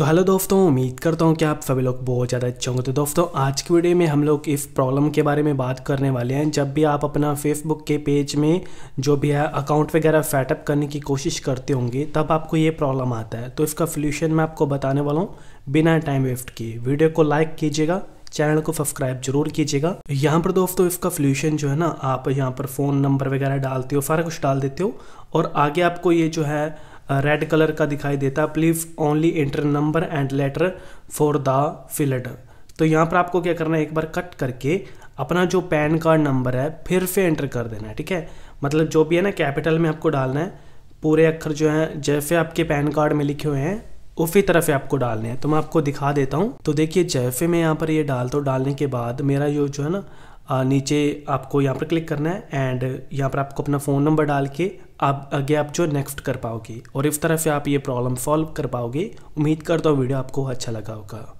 तो हेलो दोस्तों उम्मीद करता हूँ कि आप सभी लोग बहुत ज़्यादा अच्छे होंगे तो दोस्तों आज की वीडियो में हम लोग इस प्रॉब्लम के बारे में बात करने वाले हैं जब भी आप अपना फेसबुक के पेज में जो भी है अकाउंट वगैरह सेटअप करने की कोशिश करते होंगे तब आपको ये प्रॉब्लम आता है तो इसका सोल्यूशन मैं आपको बताने वाला हूँ बिना टाइम वेस्ट किए वीडियो को लाइक कीजिएगा चैनल को सब्सक्राइब जरूर कीजिएगा यहाँ पर दोस्तों इसका सोल्यूशन जो है ना आप यहाँ पर फ़ोन नंबर वगैरह डालते हो सारा कुछ डाल देते हो और आगे आपको ये जो है रेड कलर का दिखाई देता है please only enter number and letter for the field तो यहाँ पर आपको क्या करना है एक बार कट करके अपना जो पैन कार्ड नंबर है फिर से एंटर कर देना है ठीक है मतलब जो भी है ना कैपिटल में आपको डालना है पूरे अक्षर जो है जैसे आपके पैन कार्ड में लिखे हुए हैं उसी तरफ है आपको डालने हैं तो मैं आपको दिखा देता हूँ तो देखिए जैसे मैं यहाँ पर ये डालता तो हूँ डालने के बाद मेरा ये जो है ना नीचे आपको यहाँ पर क्लिक करना है एंड यहाँ पर आपको अपना फ़ोन नंबर डाल के आप आगे आप जो नेक्स्ट कर पाओगे और इस तरह से आप ये प्रॉब्लम सॉल्व कर पाओगे उम्मीद करता हूँ वीडियो आपको अच्छा लगा होगा